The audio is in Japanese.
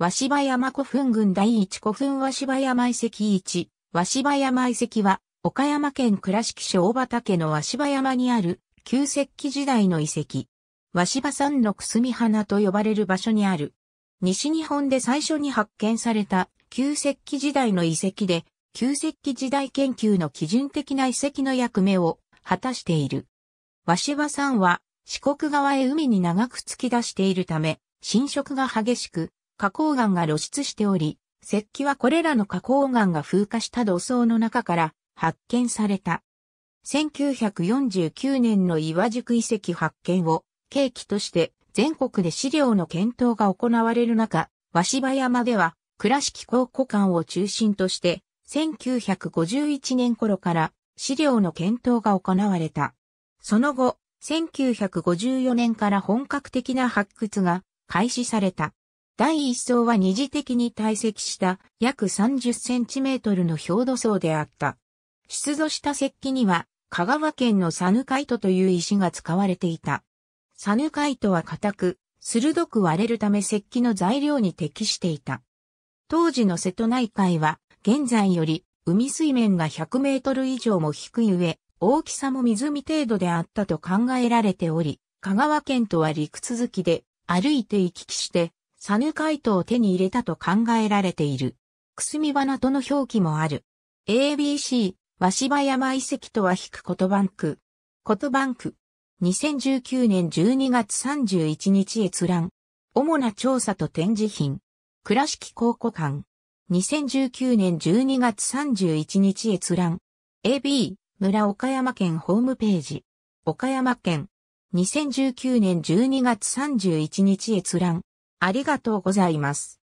鷲羽山古墳群第一古墳鷲羽山遺跡1、鷲羽山遺跡は、岡山県倉敷市大畑の鷲羽山にある、旧石器時代の遺跡。鷲羽山のくすみ花と呼ばれる場所にある。西日本で最初に発見された旧石器時代の遺跡で、旧石器時代研究の基準的な遺跡の役目を果たしている。鷲羽山は四国側へ海に長く突き出しているため、侵食が激しく、花崗岩が露出しており、石器はこれらの花崗岩が風化した土層の中から発見された。1949年の岩宿遺跡発見を契機として全国で資料の検討が行われる中、鷲芝山では倉敷考古館を中心として1951年頃から資料の検討が行われた。その後、1954年から本格的な発掘が開始された。第一層は二次的に堆積した約3 0トルの表土層であった。出土した石器には、香川県のサヌカイトという石が使われていた。サヌカイトは硬く、鋭く割れるため石器の材料に適していた。当時の瀬戸内海は、現在より海水面が100メートル以上も低い上、大きさも湖程度であったと考えられており、香川県とは陸続きで、歩いて行き来して、サヌカイトを手に入れたと考えられている。くすみ花との表記もある。ABC、和羽山遺跡とは引くことバンク。とバンク。2019年12月31日閲覧。主な調査と展示品。倉敷考古館。2019年12月31日閲覧。AB、村岡山県ホームページ。岡山県。2019年12月31日閲覧。ありがとうございます。